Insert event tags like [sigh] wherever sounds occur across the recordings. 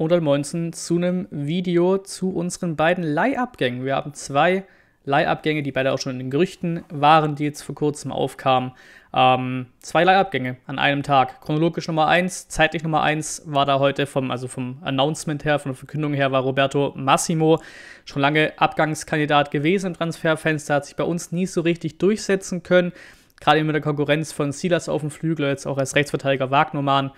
oder Moinsen zu einem Video zu unseren beiden Leihabgängen. Wir haben zwei Leihabgänge, die beide auch schon in den Gerüchten waren, die jetzt vor kurzem aufkamen. Ähm, zwei Leihabgänge an einem Tag. Chronologisch Nummer eins, zeitlich Nummer eins war da heute vom, also vom Announcement her, von der Verkündung her, war Roberto Massimo schon lange Abgangskandidat gewesen im Transferfenster, hat sich bei uns nie so richtig durchsetzen können. Gerade eben mit der Konkurrenz von Silas auf dem Flügel, jetzt auch als Rechtsverteidiger Wagnermann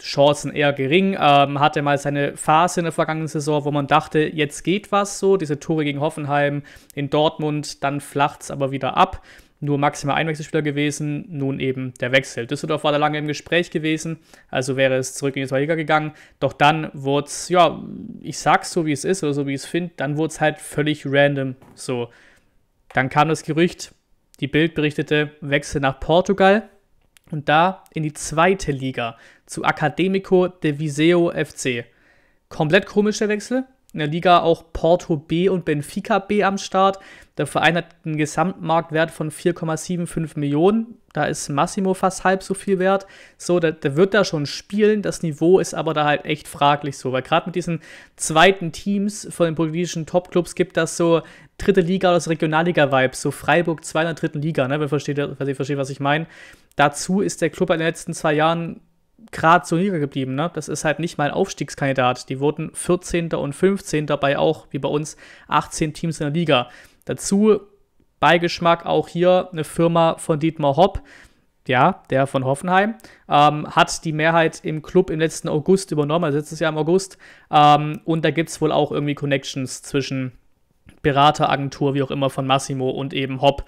Chancen eher gering. Ähm, hatte mal seine Phase in der vergangenen Saison, wo man dachte, jetzt geht was so. Diese Tore gegen Hoffenheim in Dortmund, dann flacht es aber wieder ab. Nur maximal Einwechselspieler gewesen, nun eben der Wechsel. Düsseldorf war da lange im Gespräch gewesen, also wäre es zurück in die Zweite Liga gegangen. Doch dann wurde es, ja, ich sag's so wie es ist oder so wie ich es finde, dann wurde es halt völlig random so. Dann kam das Gerücht, die Bild berichtete Wechsel nach Portugal und da in die zweite Liga zu Academico de Viseo FC. Komplett komischer Wechsel, in der Liga auch Porto B und Benfica B am Start. Der Verein hat einen Gesamtmarktwert von 4,75 Millionen. Da ist Massimo fast halb so viel wert. So, der, der wird da schon spielen. Das Niveau ist aber da halt echt fraglich so, weil gerade mit diesen zweiten Teams von den politischen Topclubs gibt das so dritte Liga oder so Regionalliga-Vibes, so Freiburg 2 in der dritten Liga, ne, wenn ihr versteht, versteht was ich meine. Dazu ist der Club in den letzten zwei Jahren Grad so niedrig geblieben. Ne? Das ist halt nicht mal ein Aufstiegskandidat. Die wurden 14. und 15. bei auch, wie bei uns, 18 Teams in der Liga. Dazu Beigeschmack auch hier eine Firma von Dietmar Hopp, ja, der von Hoffenheim, ähm, hat die Mehrheit im Club im letzten August übernommen, also letztes Jahr im August. Ähm, und da gibt es wohl auch irgendwie Connections zwischen Berateragentur, wie auch immer, von Massimo und eben Hopp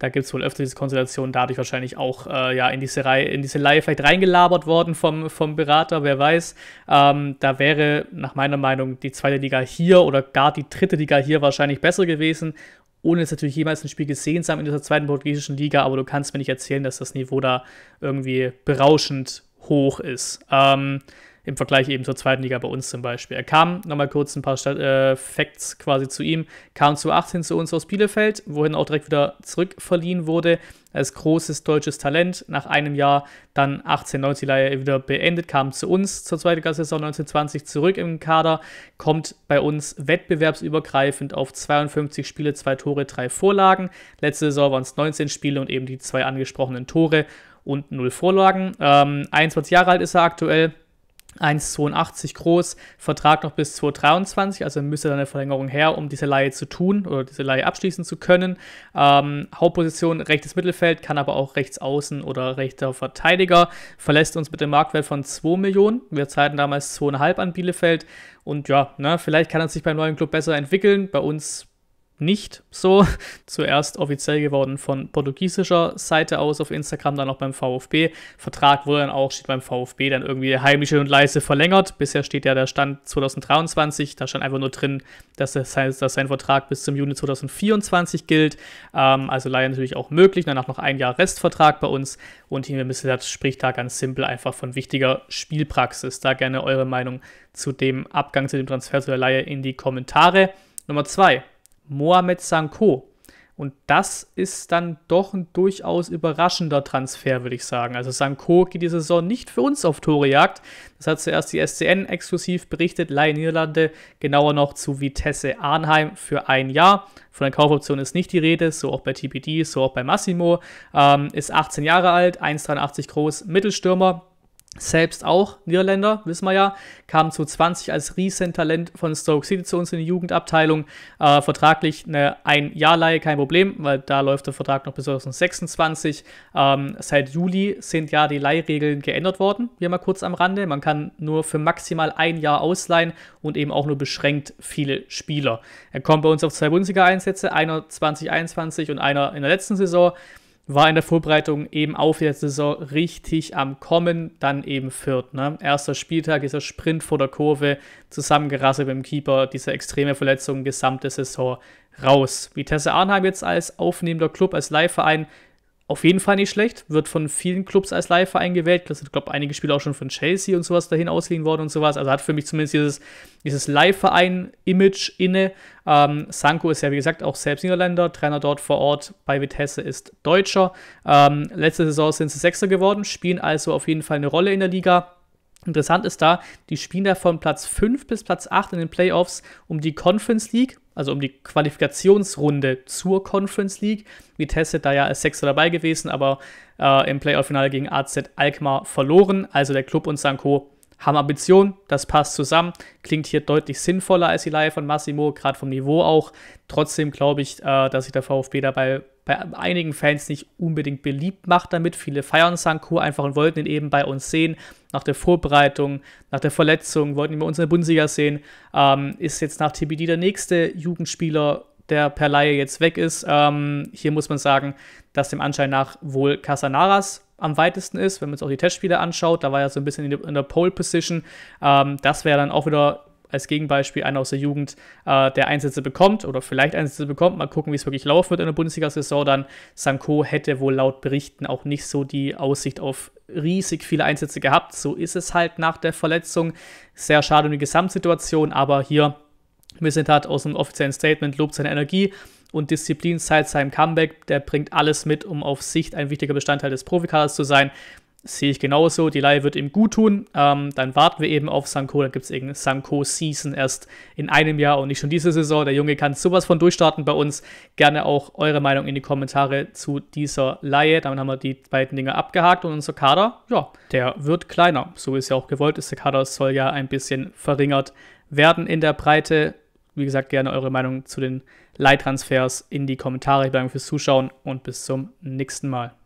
da gibt es wohl öfter diese Konstellation, dadurch wahrscheinlich auch äh, ja, in, diese Reihe, in diese Leihe vielleicht reingelabert worden vom, vom Berater, wer weiß. Ähm, da wäre nach meiner Meinung die zweite Liga hier oder gar die dritte Liga hier wahrscheinlich besser gewesen, ohne jetzt natürlich jemals ein Spiel gesehen zu haben in dieser zweiten portugiesischen Liga, aber du kannst mir nicht erzählen, dass das Niveau da irgendwie berauschend hoch ist. Ähm, im Vergleich eben zur zweiten Liga bei uns zum Beispiel. Er kam, nochmal kurz ein paar Stat äh, Facts quasi zu ihm, kam zu 18 zu uns aus Bielefeld, wohin auch direkt wieder zurückverliehen wurde. Als großes deutsches Talent, nach einem Jahr dann 1890 Leihe wieder beendet, kam zu uns zur zweiten Saison 1920 zurück im Kader, kommt bei uns wettbewerbsübergreifend auf 52 Spiele, zwei Tore, drei Vorlagen. Letzte Saison waren es 19 Spiele und eben die zwei angesprochenen Tore und null Vorlagen. Ähm, 21 Jahre alt ist er aktuell, 1,82 groß, Vertrag noch bis 2023, also müsste dann eine Verlängerung her, um diese Laie zu tun oder diese Laie abschließen zu können. Ähm, Hauptposition rechtes Mittelfeld, kann aber auch rechts außen oder rechter Verteidiger. Verlässt uns mit dem Marktwert von 2 Millionen. Wir zahlten damals 2,5 an Bielefeld. Und ja, ne, vielleicht kann er sich beim neuen Club besser entwickeln. Bei uns nicht so. [laughs] Zuerst offiziell geworden von portugiesischer Seite aus auf Instagram, dann auch beim VfB. Vertrag wurde dann auch, steht beim VfB dann irgendwie heimlich und leise verlängert. Bisher steht ja der Stand 2023, da stand einfach nur drin, dass, es, dass sein Vertrag bis zum Juni 2024 gilt. Ähm, also leider natürlich auch möglich, danach noch ein Jahr Restvertrag bei uns. Und hier müssen das spricht da ganz simpel einfach von wichtiger Spielpraxis. Da gerne eure Meinung zu dem Abgang, zu dem Transfer, zu der Laie in die Kommentare. Nummer zwei, Mohamed Sanko. Und das ist dann doch ein durchaus überraschender Transfer, würde ich sagen. Also Sanko geht die Saison nicht für uns auf Torejagd. Das hat zuerst die SCN exklusiv berichtet. Laie Niederlande, genauer noch zu Vitesse Arnheim für ein Jahr. Von der Kaufoption ist nicht die Rede, so auch bei TPD, so auch bei Massimo. Ähm, ist 18 Jahre alt, 1,83 groß, Mittelstürmer, selbst auch Niederländer, wissen wir ja, kam zu 20 als Riesentalent von Stoke City zu uns in die Jugendabteilung. Äh, vertraglich eine ein Jahr Leihe, kein Problem, weil da läuft der Vertrag noch bis 2026. Ähm, seit Juli sind ja die Leihregeln geändert worden, hier mal kurz am Rande. Man kann nur für maximal ein Jahr ausleihen und eben auch nur beschränkt viele Spieler. Er kommt bei uns auf zwei Bundesliga-Einsätze, einer 2021 und einer in der letzten Saison war in der Vorbereitung eben auf der Saison richtig am Kommen, dann eben Fürth. Ne? Erster Spieltag, dieser Sprint vor der Kurve, zusammengerasselt beim Keeper, diese extreme Verletzung, gesamte Saison raus. Vitesse Arnheim jetzt als aufnehmender Club, als Live-Verein, auf jeden Fall nicht schlecht, wird von vielen Clubs als Leihverein gewählt. Das sind, glaube ich, einige Spieler auch schon von Chelsea und sowas dahin ausgeliehen worden und sowas. Also hat für mich zumindest dieses, dieses Leihverein-Image inne. Ähm, Sanko ist ja, wie gesagt, auch selbst Niederländer, Trainer dort vor Ort bei Vitesse ist Deutscher. Ähm, letzte Saison sind sie Sechster geworden, spielen also auf jeden Fall eine Rolle in der Liga. Interessant ist da, die spielen da von Platz 5 bis Platz 8 in den Playoffs um die Conference League also um die Qualifikationsrunde zur Conference League. Vitesse da ja als Sechster dabei gewesen, aber äh, im Playoff-Finale gegen AZ Alkmaar verloren. Also der Club und Sanko haben Ambition, das passt zusammen. Klingt hier deutlich sinnvoller als die Leihe von Massimo, gerade vom Niveau auch. Trotzdem glaube ich, äh, dass sich der VfB dabei bei einigen Fans nicht unbedingt beliebt macht damit. Viele feiern Sanko einfach und wollten ihn eben bei uns sehen. Nach der Vorbereitung, nach der Verletzung, wollten ihn bei uns in der Bundesliga sehen. Ähm, ist jetzt nach TBD der nächste Jugendspieler, der per Laie jetzt weg ist. Ähm, hier muss man sagen, dass dem Anschein nach wohl Casanaras am weitesten ist, wenn man jetzt auch die Testspiele anschaut. Da war er so ein bisschen in der, in der Pole Position. Ähm, das wäre dann auch wieder als Gegenbeispiel einer aus der Jugend, äh, der Einsätze bekommt oder vielleicht Einsätze bekommt. Mal gucken, wie es wirklich laufen wird in der Bundesliga-Saison. Dann Sanko hätte wohl laut Berichten auch nicht so die Aussicht auf riesig viele Einsätze gehabt. So ist es halt nach der Verletzung. Sehr schade um die Gesamtsituation, aber hier Missentat aus einem offiziellen Statement lobt seine Energie und Disziplin seit seinem Comeback. Der bringt alles mit, um auf Sicht ein wichtiger Bestandteil des Profikaders zu sein sehe ich genauso. Die Laie wird ihm gut tun. Ähm, dann warten wir eben auf Sanko. Da gibt es eben Sanko Season erst in einem Jahr und nicht schon diese Saison. Der Junge kann sowas von durchstarten bei uns. Gerne auch eure Meinung in die Kommentare zu dieser Laie. Damit haben wir die beiden Dinge abgehakt und unser Kader, ja, der wird kleiner. So ist ja auch gewollt Der Kader soll ja ein bisschen verringert werden in der Breite. Wie gesagt, gerne eure Meinung zu den Leihtransfers in die Kommentare. Ich bedanke fürs Zuschauen und bis zum nächsten Mal.